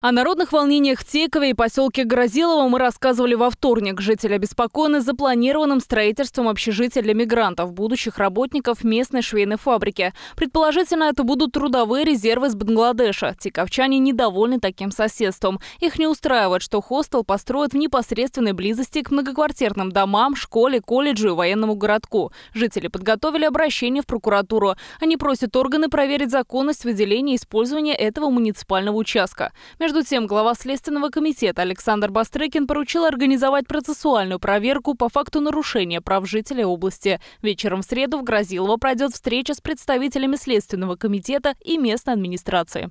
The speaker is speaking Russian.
О народных волнениях в Текове и поселке Грозилово мы рассказывали во вторник. Жители обеспокоены запланированным строительством общежития для мигрантов, будущих работников местной швейной фабрики. Предположительно, это будут трудовые резервы из Бангладеша. Тековчане недовольны таким соседством. Их не устраивает, что хостел построят в непосредственной близости к многоквартирным домам, школе, колледжу и военному городку. Жители подготовили обращение в прокуратуру. Они просят органы проверить законность выделения и использования этого муниципального участка. Между тем, глава Следственного комитета Александр Бастрыкин поручил организовать процессуальную проверку по факту нарушения прав жителей области. Вечером в среду в Грозилово пройдет встреча с представителями Следственного комитета и местной администрации.